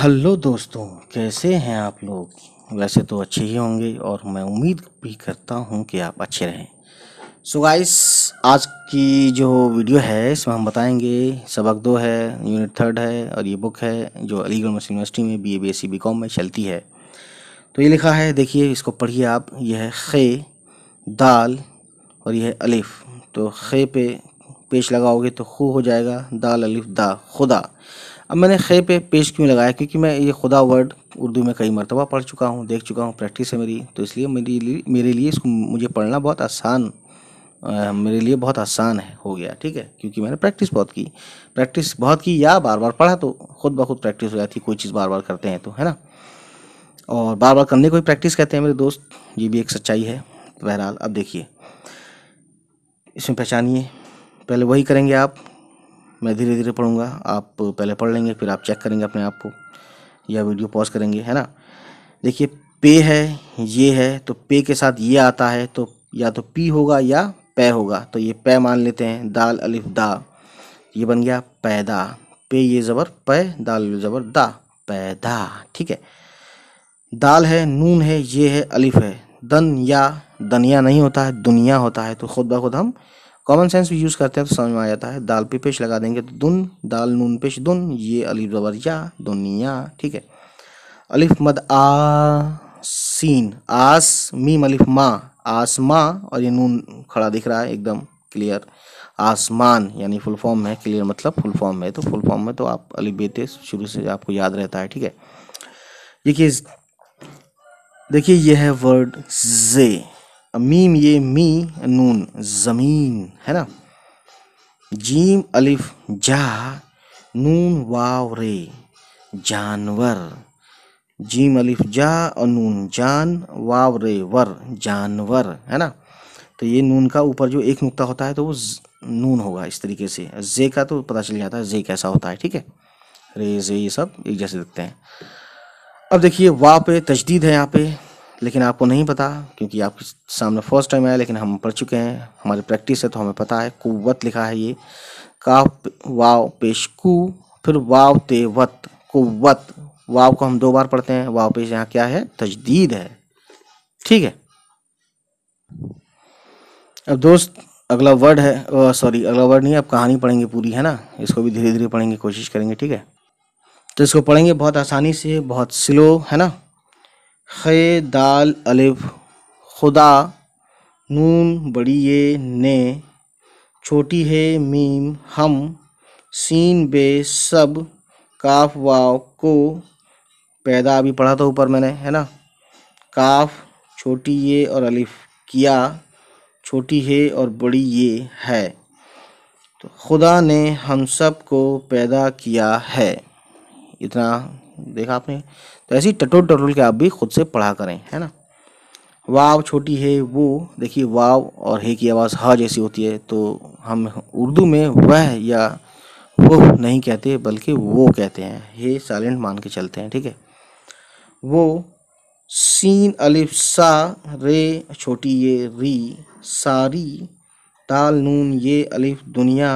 hello दोस्तों कैसे हैं आप लोग वैसे तो अच्छे ही होंगे और मैं उम्मीद भी करता हूं कि आप अच्छे रहें सो so गाइस आज की जो वीडियो है इसमें हम बताएंगे सबक दो है यूनिट थर्ड है और ये बुक है जो अलीगढ़ मुस्लिम यूनिवर्सिटी में B A B S C B com में चलती है तो ये लिखा है देखिए इसको पढ़िए आप यह है खे दाल और यह है अलिफ तो खे पे पेश लगाओगे तो खू हो जाएगा दाल अलिफ दा खुदा अब मैंने खे पे पेश क्यों लगाया क्योंकि मैं ये खुदा वर्ड उर्दू में कई मरतबा पढ़ चुका हूँ देख चुका हूँ प्रैक्टिस है मेरी तो इसलिए मेरी मेरे लिए इसको मुझे पढ़ना बहुत आसान मेरे लिए बहुत आसान है हो गया ठीक है क्योंकि मैंने प्रैक्टिस बहुत की प्रैक्टिस बहुत की या बार बार पढ़ा तो खुद ब खुद प्रैक्टिस हो जाती कोई चीज़ बार बार करते हैं तो है ना और बार बार करने को ही प्रैक्टिस कहते हैं मेरे दोस्त ये भी एक सच्चाई है बहरहाल अब देखिए इसमें पहचानिए पहले वही करेंगे आप मैं धीरे धीरे पढ़ूंगा आप पहले पढ़ लेंगे फिर आप चेक करेंगे अपने आप को या वीडियो पॉज करेंगे है ना देखिए पे है ये है तो पे के साथ ये आता है तो या तो पी होगा या पै होगा तो ये पै मान लेते हैं दाल अलिफ दा ये बन गया पैदा पे ये ज़बर पै दाल ज़बर दा पैदा ठीक है दाल है नून है ये है अलिफ है दन या दनिया नहीं होता है दुनिया होता है तो खुद ब खुद हम कॉमन सेंस भी यूज़ करते हैं तो समझ में आ जाता है दाल पे पेश लगा देंगे तो दुन दाल नून पेश दुन ये अलिफ जबर या दुनिया ठीक है अलिफ मद आ सीन आस मीम अलिफ आस आसमा और ये नून खड़ा दिख रहा है एकदम क्लियर आसमान यानी फुल फॉर्म है क्लियर मतलब फुल फॉर्म है तो फुल फॉर्म में तो आप अलिफ बेते शुरू से आपको याद रहता है ठीक है देखिए देखिए यह है वर्ड जे मीम ये मी नून ज़मीन है ना जीम अलिफ जा नून वाव रे जानवर जीम अलिफ जा और नून जान वाव रे वर जानवर है ना तो ये नून का ऊपर जो एक नुक्ता होता है तो वो नून होगा इस तरीके से जे का तो पता चल जाता है जे कैसा होता है ठीक है रे जे ये सब एक जैसे दिखते हैं अब देखिए वाह पे तजदीद है यहाँ पे लेकिन आपको नहीं पता क्योंकि आपके सामने फर्स्ट टाइम आया लेकिन हम पढ़ चुके हैं हमारी प्रैक्टिस है तो हमें पता है कुवत लिखा है ये काफ वाव पेश कु फिर वाव ते वत कुवत वाव को हम दो बार पढ़ते हैं वाव पेश यहाँ क्या है तजदीद है ठीक है अब दोस्त अगला वर्ड है सॉरी अगला वर्ड नहीं अब कहानी पढ़ेंगे पूरी है ना इसको भी धीरे धीरे पढ़ेंगे कोशिश करेंगे ठीक है तो इसको पढ़ेंगे बहुत आसानी से बहुत स्लो है ना खे दाल अलिफ़ खुदा नून बड़ी ये ने छोटी है मीम हम सीन बे सब काफ वाव को पैदा अभी पढ़ा था ऊपर मैंने है ना काफ छोटी ये और अलिफ किया छोटी है और बड़ी ये है तो खुदा ने हम सब को पैदा किया है इतना देखा आपने तो ऐसी टटोल टटोल के आप भी खुद से पढ़ा करें है ना वाव छोटी है वो देखिए वाव और हे की आवाज़ ह जैसी होती है तो हम उर्दू में वह या वो नहीं कहते बल्कि वो कहते हैं हे साइलेंट मान के चलते हैं ठीक है वो सीन अलिफ सा रे छोटी ये री सारी ताल नून ये अलिफ दुनिया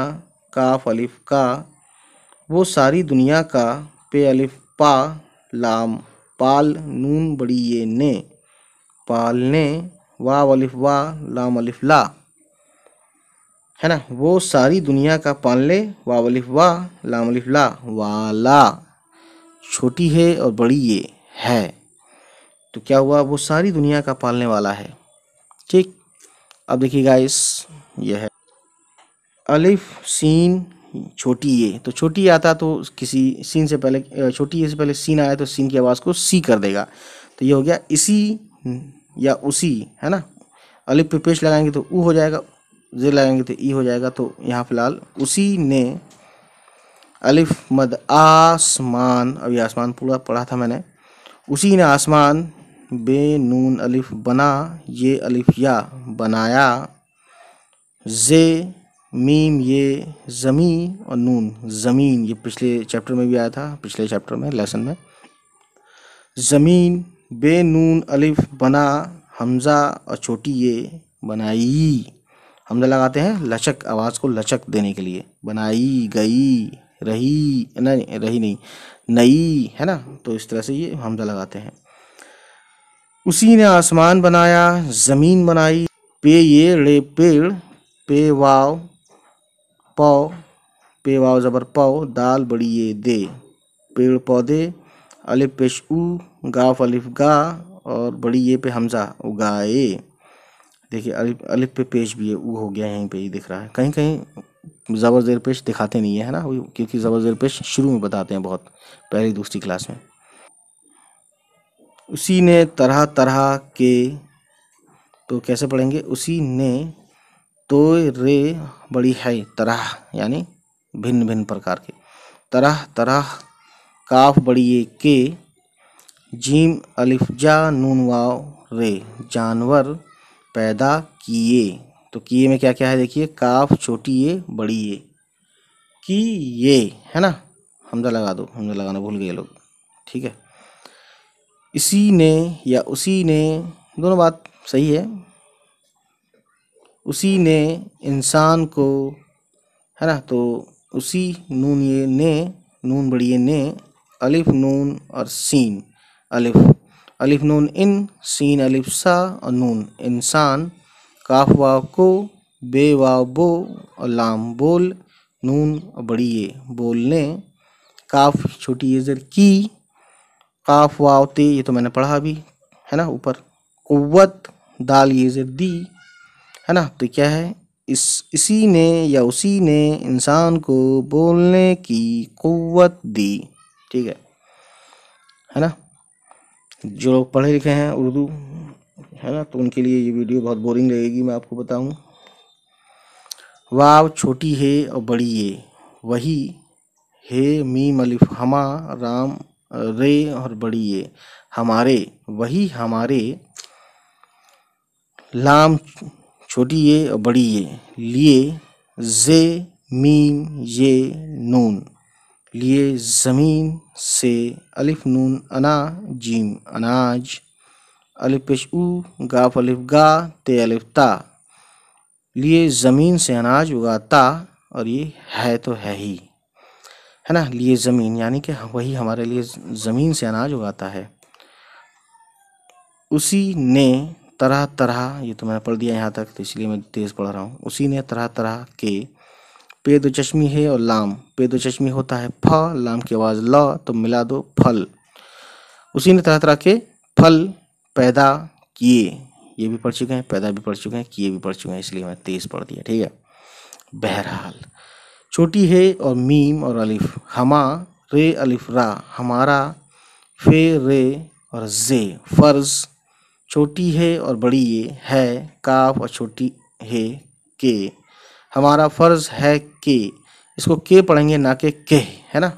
काफ अलिफ का वो सारी दुनिया का पे अलिफ पा लाम पाल नून बड़ी ये ने पालने वा वलिफ वा लाम अलिफ ला है ना वो सारी दुनिया का पाल ले वा वलिफ वा लाम अलिफ ला वाला छोटी है और बड़ी ये है तो क्या हुआ वो सारी दुनिया का पालने वाला है ठीक अब देखिए गाइस यह है अलिफ सीन छोटी ए तो छोटी ए आता तो किसी सीन से पहले छोटी ए से पहले सीन आया तो सीन की आवाज़ को सी कर देगा तो ये हो गया इसी या उसी है ना अलिप पे पेश लगाएंगे तो ऊ हो जाएगा जे लगाएंगे तो ई हो जाएगा तो यहाँ फिलहाल उसी ने अलिफ मद आसमान अभी आसमान पूरा पढ़ा था मैंने उसी ने आसमान बे नून अलिफ बना ये अलिफ या बनाया जे मीम ये ज़मी और नून ज़मीन ये पिछले चैप्टर में भी आया था पिछले चैप्टर में लेसन में ज़मीन बे नून अलिफ बना हमज़ा और छोटी ये बनाई हमजा लगाते हैं लचक आवाज़ को लचक देने के लिए बनाई गई रही नहीं रही नहीं नई है ना तो इस तरह से ये हमजा लगाते हैं उसी ने आसमान बनाया ज़मीन बनाई पे ये रे पेड़ पे वाव पौ पे वाव ज़बर पौ दाल बड़ी ये दे पेड़ पौधे अलिफ पेश उ गाफ अलिफ गा और बड़ी ये पे हमज़ा उगाए देखिए अलिफ अलिफ पे पेश भी है ऊ हो गया यहीं पे ही दिख रहा है कहीं कहीं ज़बर ज़ेर पेश दिखाते नहीं है है ना क्योंकि ज़बर ज़ेर पेश शुरू में बताते हैं बहुत पहली दूसरी क्लास में उसी ने तरह तरह के तो कैसे पढ़ेंगे उसी ने तो रे बड़ी है तरह यानी भिन्न भिन्न प्रकार के तरह तरह काफ बड़ी ये के जीम जा नून वाव रे जानवर पैदा किए तो किए में क्या क्या है देखिए काफ छोटी ये बड़ी ये की ये है ना हमजा लगा दो हमजा लगाना भूल गए लोग ठीक है इसी ने या उसी ने दोनों बात सही है उसी ने इंसान को है ना तो उसी नून ये ने नून बड़िए ने अलिफ नून और सीन अलिफ अलिफ नून इन सीन अलिफ सा और नून इंसान काफ वाव को बे वाव बो और लाम बोल नून और बड़ी ये बोलने काफ छोटी ये जर की काफ वाव ते ये तो मैंने पढ़ा अभी है ना ऊपर कुत दाल ये जर दी है ना तो क्या है इस इसी ने या उसी ने इंसान को बोलने की क़वत दी ठीक है है ना जो लोग पढ़े लिखे हैं उर्दू है ना तो उनके लिए ये वीडियो बहुत बोरिंग रहेगी मैं आपको बताऊं वाव छोटी है और बड़ी है वही है मी मलिफ हमा राम रे और बड़ी है हमारे वही हमारे लाम छोटी ये और बड़ी ये लिए जे मीम ये नून लिए ज़मीन से अलिफ नून अना जीम अनाज अलिफ पेश गाफ अलिफ गा ते अलिफ ता लिए ज़मीन से अनाज उगाता और ये है तो है ही है ना लिए ज़मीन यानी कि वही हमारे लिए ज़मीन से अनाज उगाता है उसी ने तरह तरह ये तो मैंने पढ़ दिया यहाँ तक तो इसलिए मैं तेज़ पढ़ रहा हूँ उसी ने तरह तरह के पे दो चश्मी है और लाम पे दो चश्मी होता है फ लाम की आवाज़ ल तो मिला दो फल उसी ने तरह तरह के फल पैदा किए ये भी पढ़ चुके हैं पैदा भी पढ़ चुके हैं किए भी पढ़ चुके हैं इसलिए मैं तेज़ पढ़ दिया ठीक है बहरहाल छोटी है और मीम और अलिफ हमा रे अलिफ रा हमारा फे रे और जे फ़र्ज़ छोटी है और बड़ी ये है काफ और छोटी है के हमारा फ़र्ज़ है के इसको के पढ़ेंगे ना के के है ना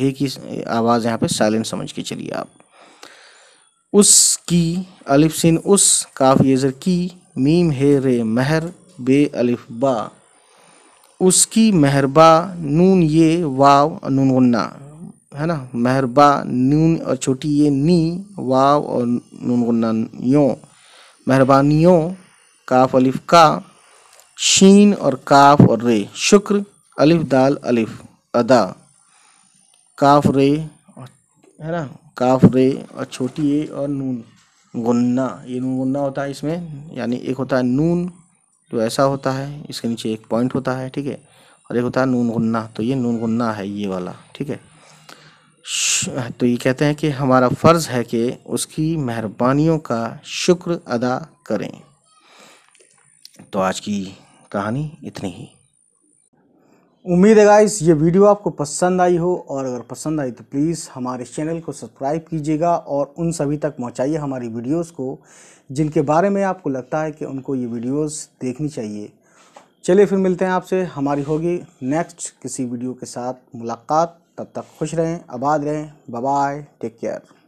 हे की आवाज़ यहाँ पे साइलेंट समझ के चलिए आप उसकी अलिफ सिन उस काफ येजर की मीम है रे महर बे अलिफ बा उसकी मेहरबा नून ये वाव नून गन्ना है ना मेहरबा नून और छोटी ये नी वाव और नून गुन्ना मेहरबानियों काफ अलिफ का शीन और काफ और रे शुक्र अलिफ दाल अलिफ अदा काफ रे है ना काफ रे और छोटी ए और नून गुन्ना ये नून गुन्ना होता है इसमें यानी एक होता है नून जो ऐसा होता है इसके नीचे एक पॉइंट होता है ठीक है और एक होता है नून गुन्ना तो ये नून गुन्ना है ये वाला ठीक है तो ये कहते हैं कि हमारा फ़र्ज़ है कि उसकी मेहरबानियों का शुक्र अदा करें तो आज की कहानी इतनी ही उम्मीद है गाइस ये वीडियो आपको पसंद आई हो और अगर पसंद आई तो प्लीज़ हमारे चैनल को सब्सक्राइब कीजिएगा और उन सभी तक पहुंचाइए हमारी वीडियोस को जिनके बारे में आपको लगता है कि उनको ये वीडियोस देखनी चाहिए चलिए फिर मिलते हैं आपसे हमारी होगी नेक्स्ट किसी वीडियो के साथ मुलाकात तब तक खुश रहें आबाद रहें बाय टेक केयर